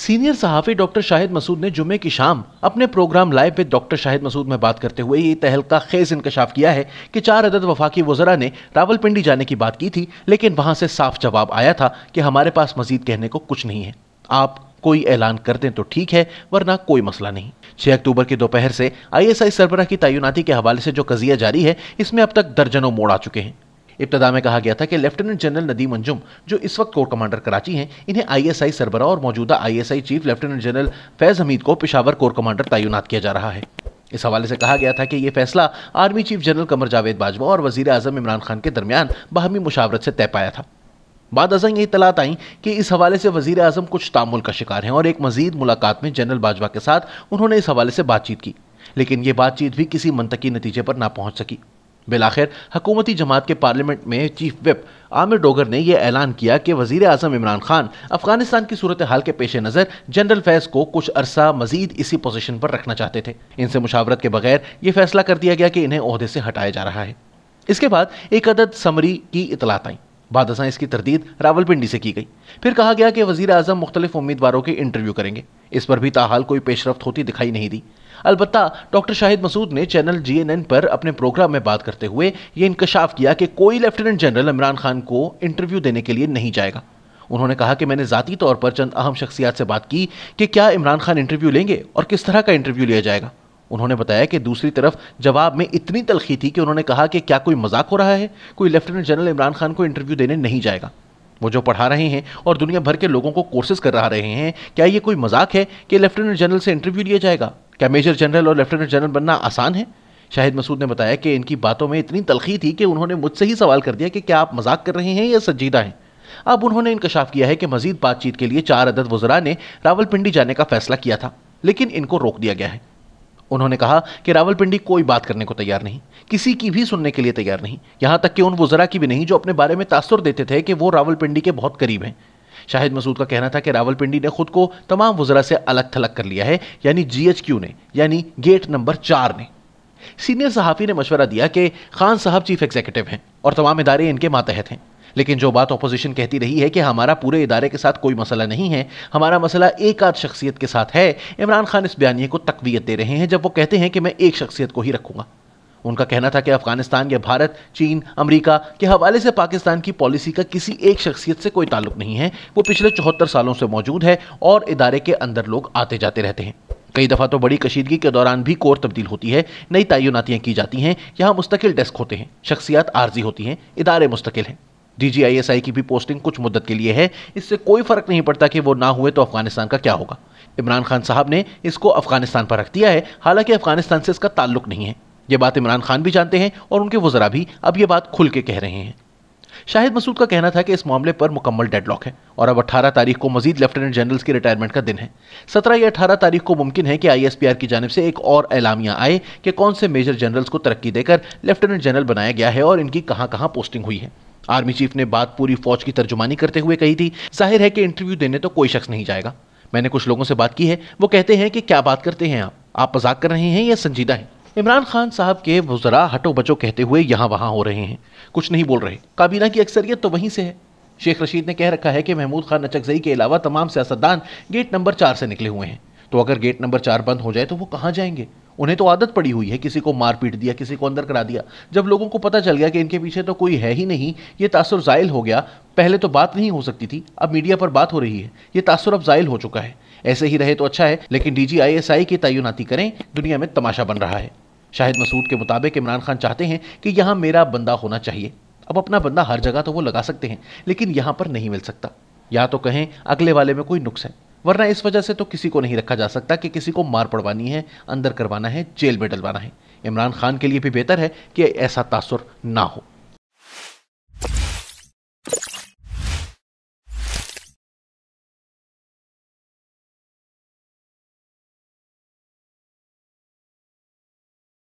senior सहाफ़ी doctor Shahid Masood ने जुमे की शाम अपने प्रोग्राम लाइव पे डॉक्टर शाहिद मसूद में बात करते हुए ये तहलका खेज इंकशाफ किया है कि चार अदद वफाकी वजरा ने रावलपिंडी जाने की बात की थी लेकिन वहाँ से साफ जवाब आया था कि हमारे पास मजीद कहने को कुछ नहीं है आप कोई ऐलान कर दें तो ठीक है वरना कोई मसला नहीं छः अक्टूबर की दोपहर से आईएसआई सरबराह की तैनाती के हवाले से जो कजिया जारी है इसमें अब तक दर्जनों मोड़ आ चुके हैं इब्तदा में कहा गया था कि लेफ्टिनेंट जनरल नदीम अंजुम जो इस वक्त कोर कमांडर कराची हैं इन्हें आईएसआई सरबरा और मौजूदा ISI chief lieutenant general Faiz Hameed को पिशावर कोर कमांडर तैनात किया जा रहा है इस हवाले से कहा गया था कि यह फैसला army chief general Qamar Javed Bajwa और वजीर अजम इमरान खान के दरमियान बाहमी मुशावरत से तय पाया था बाद अजा ये इतलात आई कि इस हवाले से वजीर अजम कुछ तामुल का शिकार हैं और एक मजीद मुलाकात में जनरल बाजवा के साथ उन्होंने इस हवाले से बातचीत की लेकिन ये बातचीत भी किसी मनतकी नतीजे पर ना पहुंच सकी बिलाखिर हकूमती जमात के पार्लियामेंट में चीफ विप आमिर डोगर ने यह ऐलान किया कि वजीर अजम इमरान खान अफगानिस्तान की सूरत हाल के पेश नज़र जनरल फैज को कुछ अरसा मजीद इसी पोजिशन पर रखना चाहते थे इनसे मुशावरत के बगैर ये फैसला कर दिया गया कि इन्हें अहदे से हटाया जा रहा है इसके बाद एक अदद समरी की इतलात आई बाद इसकी तरदीद रावलपिंडी से की गई फिर कहा गया कि वजीर अजम मुख्तलिफ उम्मीदवारों के इंटरव्यू करेंगे इस पर भी ताहाल कोई पेशरफ होती दिखाई नहीं दी अलबत् डॉक्टर शाहिद मसूद ने चैनल जीएनएन पर अपने प्रोग्राम में बात करते हुए यह इंकशाफ किया कि कोई लेफ्टिनेंट जनरल इमरान खान को इंटरव्यू देने के लिए नहीं जाएगा उन्होंने कहा कि मैंने ज़ाती तौर पर चंद अहम शख्सियात से बात की कि क्या इमरान खान इंटरव्यू लेंगे और किस तरह का इंटरव्यू लिया जाएगा उन्होंने बताया कि दूसरी तरफ जवाब में इतनी तलखी थी कि उन्होंने कहा कि क्या कोई मजाक हो रहा है कोई लेफ्टिनेंट जनरल इमरान खान को इंटरव्यू देने नहीं जाएगा वो जो पढ़ा रहे हैं और दुनिया भर के लोगों को कोर्सेज करा रहे हैं क्या ये कोई मजाक है कि लेफ्टिनेंट जनरल से इंटरव्यू लिया जाएगा क्या मेजर जनरल और लेफ्टिनेंट जनरल बनना आसान है शाहिद मसूद ने बताया कि इनकी बातों में इतनी तलखी थी कि उन्होंने मुझसे ही सवाल कर दिया कि क्या आप मजाक कर रहे हैं या संजीदा हैं अब उन्होंने इंकशाफ किया है कि मजीद बातचीत के लिए चार अदद वजरा ने रावलपिंडी जाने का फैसला किया था लेकिन इनको रोक दिया गया है उन्होंने कहा कि रावलपिंडी कोई बात करने को तैयार नहीं किसी की भी सुनने के लिए तैयार नहीं यहां तक कि उन वजरा की भी नहीं जो अपने बारे में तासुर देते थे कि वो रावलपिंडी के बहुत करीब हैं शाहिद मसूद का कहना था कि रावलपिंडी ने खुद को तमाम वजरा से अलग थलग कर लिया है यानी जीएचक्यू ने यानी गेट नंबर चार ने सीनियर सहाफ़ी ने मशवरा दिया कि खान साहब चीफ एग्जीक्यूटिव हैं और तमाम इदारे इनके मातहत हैं लेकिन जो बात अपोजिशन कहती रही है कि हमारा पूरे इदारे के साथ कोई मसला नहीं है हमारा मसला एक आध शख्सियत के साथ है इमरान खान इस बयानी को तकवीत दे रहे हैं जब वो कहते हैं कि मैं एक शख्सियत को ही रखूंगा उनका कहना था कि अफगानिस्तान या भारत चीन अमेरिका के हवाले से पाकिस्तान की पॉलिसी का किसी एक शख्सियत से कोई ताल्लुक नहीं है वो पिछले चौहत्तर सालों से मौजूद है और इदारे के अंदर लोग आते जाते रहते हैं कई दफ़ा तो बड़ी कशीदगी के दौरान भी कोर तब्दील होती है नई तयनातियाँ की जाती हैं यहाँ मुस्तकिल डेस्क होते हैं शख्सियात आर्जी होती हैं इदारे मुस्तकिल हैं आई की भी पोस्टिंग कुछ मुद्दत के लिए है इससे कोई फर्क नहीं पड़ता कि वो ना हुए तो अफगानिस्तान का क्या होगा इमरान खान साहब ने इसको अफगानिस्तान पर रख दिया है हालांकि अफगानिस्तान से इसका ताल्लुक नहीं है ये बात इमरान खान भी जानते हैं और उनके वजरा भी अब ये बात खुल के कह रहे हैं शाहिद मसूद का कहना था कि इस मामले पर मुकम्मल डेडलॉक है और अब 18 तारीख को मजीद लेफ्टिनेंट जनरल्स की रिटायरमेंट का दिन है 17 या 18 तारीख को मुमकिन है कि आईएसपीआर की जानब से एक और ऐलामिया आए कि कौन से मेजर जनरल्स को तरक्की देकर लेफ्टिनेंट जनरल बनाया गया है और इनकी कहां कहां पोस्टिंग हुई है आर्मी चीफ ने बात पूरी फौज की तर्जुमानी करते हुए कही थी जाहिर है कि इंटरव्यू देने तो कोई शख्स नहीं जाएगा मैंने कुछ लोगों से बात की है वो कहते हैं कि क्या बात करते हैं आप आप मजाक कर रहे हैं या संजीदा है इमरान खान साहब के वजरा हटो बचो कहते हुए यहाँ वहाँ हो रहे हैं कुछ नहीं बोल रहे काबीना की अक्सरियत तो वहीं से है शेख रशीद ने कह रखा है कि महमूद खान नचकजई के अलावा तमाम सियासतदान गेट नंबर चार से निकले हुए हैं तो अगर गेट नंबर चार बंद हो जाए तो वो कहाँ जाएंगे उन्हें तो आदत पड़ी हुई है किसी को मार पीट दिया किसी को अंदर करा दिया जब लोगों को पता चल गया कि इनके पीछे तो कोई है ही नहीं ये तासर ज़ायल हो गया पहले तो बात नहीं हो सकती थी अब मीडिया पर बात हो रही है ये तासर अब ज़ायल हो चुका है ऐसे ही रहे तो अच्छा है लेकिन D G I S I की तयनती करें दुनिया में तमाशा बन रहा है शाहिद मसूद के मुताबिक इमरान खान चाहते हैं कि यहाँ मेरा बंदा होना चाहिए अब अपना बंदा हर जगह तो वो लगा सकते हैं लेकिन यहाँ पर नहीं मिल सकता या तो कहें अगले वाले में कोई नुक्स है वरना इस वजह से तो किसी को नहीं रखा जा सकता कि किसी को मार पड़वानी है अंदर करवाना है जेल में डलवाना है इमरान खान के लिए भी बेहतर है कि ऐसा तासुर ना हो